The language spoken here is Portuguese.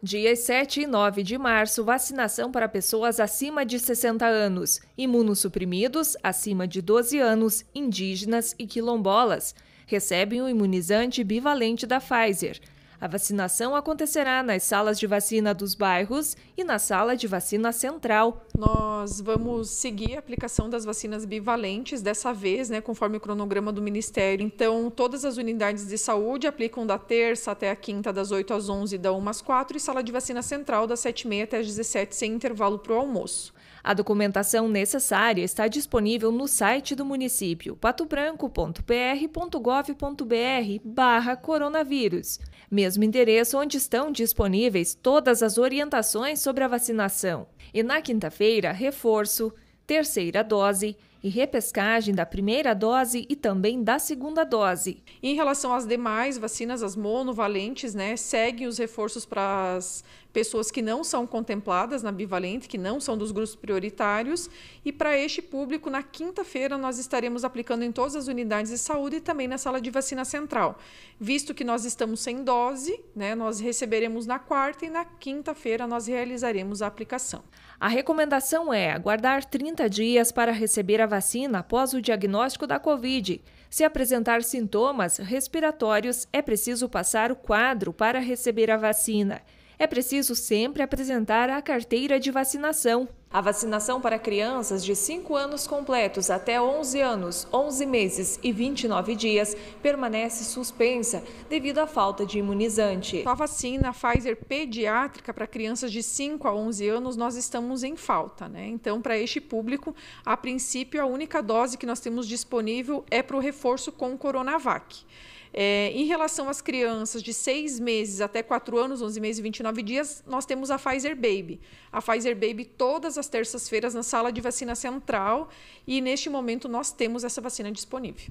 Dias 7 e 9 de março, vacinação para pessoas acima de 60 anos, imunossuprimidos acima de 12 anos, indígenas e quilombolas. Recebem o imunizante bivalente da Pfizer. A vacinação acontecerá nas salas de vacina dos bairros e na sala de vacina central. Nós vamos seguir a aplicação das vacinas bivalentes dessa vez, né, conforme o cronograma do Ministério. Então, todas as unidades de saúde aplicam da terça até a quinta, das 8 às 11, da 1 às 4, e sala de vacina central das 7h30 até as 17, sem intervalo para o almoço. A documentação necessária está disponível no site do município patobranco.pr.gov.br barra coronavírus mesmo endereço onde estão disponíveis todas as orientações sobre a vacinação. E na quinta-feira, reforço, terceira dose e repescagem da primeira dose e também da segunda dose. Em relação às demais vacinas, as monovalentes, né, seguem os reforços para as pessoas que não são contempladas na bivalente, que não são dos grupos prioritários, e para este público, na quinta-feira nós estaremos aplicando em todas as unidades de saúde e também na sala de vacina central. Visto que nós estamos sem dose, né, nós receberemos na quarta e na quinta-feira nós realizaremos a aplicação. A recomendação é aguardar 30 dias para receber a vacina após o diagnóstico da Covid. Se apresentar sintomas respiratórios, é preciso passar o quadro para receber a vacina. É preciso sempre apresentar a carteira de vacinação a vacinação para crianças de 5 anos completos até 11 anos, 11 meses e 29 dias permanece suspensa devido à falta de imunizante. A vacina Pfizer pediátrica para crianças de 5 a 11 anos nós estamos em falta, né? Então, para este público, a princípio a única dose que nós temos disponível é para o reforço com Coronavac. É, em relação às crianças de 6 meses até 4 anos, 11 meses e 29 dias, nós temos a Pfizer Baby. A Pfizer Baby todas as terças-feiras na sala de vacina central e neste momento nós temos essa vacina disponível.